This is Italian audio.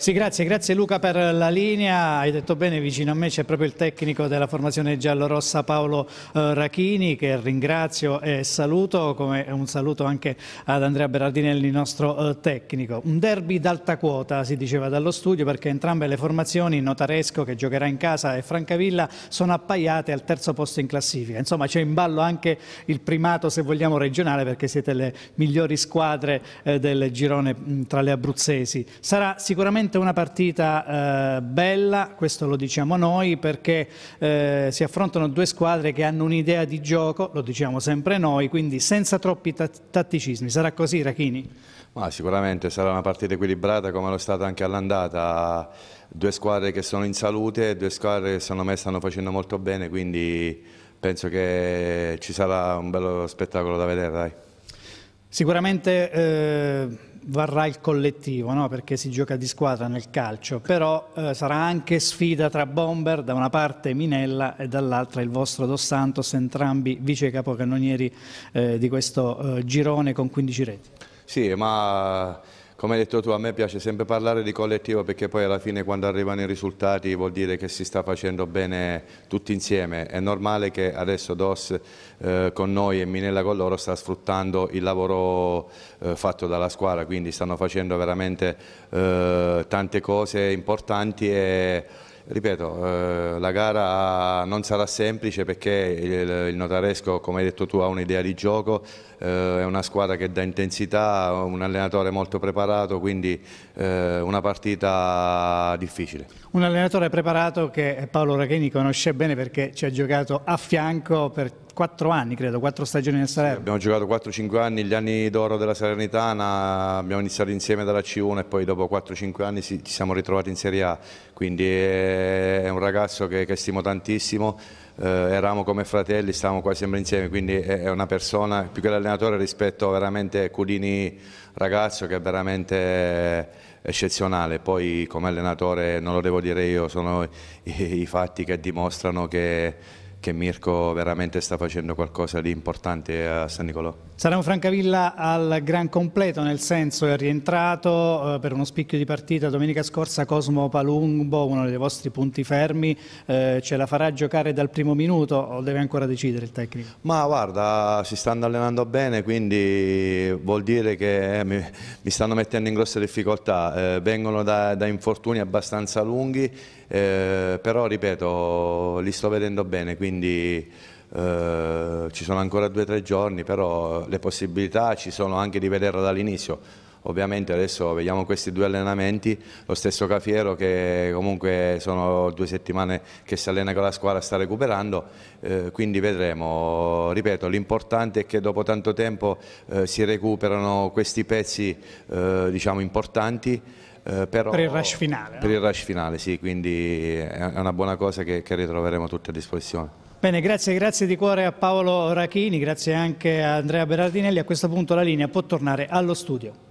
Sì, grazie, grazie Luca per la linea. Hai detto bene, vicino a me c'è proprio il tecnico della formazione giallorossa Paolo eh, Rachini che ringrazio e saluto, come un saluto anche ad Andrea Berardinelli, nostro eh, tecnico. Un derby d'alta quota, si diceva dallo studio, perché entrambe le formazioni, Notaresco che giocherà in casa e Francavilla, sono appaiate al terzo posto in classifica. Insomma, c'è in ballo anche il primato, se vogliamo, regionale, perché siete le migliori squadre eh, del girone tra le abruzzesi. Sarà sicuramente sicuramente una partita eh, bella, questo lo diciamo noi, perché eh, si affrontano due squadre che hanno un'idea di gioco, lo diciamo sempre noi, quindi senza troppi tatticismi. Sarà così, Rachini? Ma sicuramente sarà una partita equilibrata come lo è stata anche all'andata. Due squadre che sono in salute, due squadre che secondo me stanno facendo molto bene, quindi penso che ci sarà un bello spettacolo da vedere. Dai. Sicuramente... Eh varrà il collettivo, no? perché si gioca di squadra nel calcio, però eh, sarà anche sfida tra bomber, da una parte Minella e dall'altra il vostro Dos Santos, entrambi vice capocannonieri eh, di questo eh, girone con 15 reti. Sì, ma come hai detto tu, a me piace sempre parlare di collettivo perché poi alla fine quando arrivano i risultati vuol dire che si sta facendo bene tutti insieme. È normale che adesso DOS eh, con noi e Minella con loro sta sfruttando il lavoro eh, fatto dalla squadra, quindi stanno facendo veramente eh, tante cose importanti e Ripeto, eh, la gara non sarà semplice perché il, il notaresco, come hai detto tu, ha un'idea di gioco, eh, è una squadra che dà intensità, un allenatore molto preparato, quindi eh, una partita difficile. Un allenatore preparato che Paolo Rachini conosce bene perché ci ha giocato a fianco per 4 anni, credo, quattro stagioni nel Salerno. Sì, abbiamo giocato 4-5 anni, gli anni d'oro della Salernitana, abbiamo iniziato insieme dalla C1 e poi dopo 4-5 anni ci siamo ritrovati in Serie A, quindi è un ragazzo che, che stimo tantissimo. Eh, eravamo come fratelli, stavamo quasi sempre insieme, quindi è una persona più che l'allenatore rispetto veramente a Cudini ragazzo che è veramente eccezionale, poi come allenatore non lo devo dire io, sono i, i fatti che dimostrano che che Mirko veramente sta facendo qualcosa di importante a San Nicolò. Sarà un Francavilla al gran completo, nel senso è rientrato eh, per uno spicchio di partita domenica scorsa Cosmo Palumbo, uno dei vostri punti fermi, eh, ce la farà giocare dal primo minuto o deve ancora decidere il tecnico? Ma guarda, si stanno allenando bene, quindi vuol dire che eh, mi, mi, stanno mettendo in grosse difficoltà, eh, vengono da, da infortuni abbastanza lunghi eh, però ripeto li sto vedendo bene quindi eh, ci sono ancora due o tre giorni però le possibilità ci sono anche di vederla dall'inizio ovviamente adesso vediamo questi due allenamenti, lo stesso Cafiero che comunque sono due settimane che si allena con la squadra sta recuperando, eh, quindi vedremo, ripeto l'importante è che dopo tanto tempo eh, si recuperano questi pezzi eh, diciamo importanti eh, però, per il rush finale. Per no? il rush finale, sì, quindi è una buona cosa che, che ritroveremo tutti a disposizione. Bene, grazie, grazie di cuore a Paolo Rachini, grazie anche a Andrea Berardinelli. A questo punto la linea può tornare allo studio.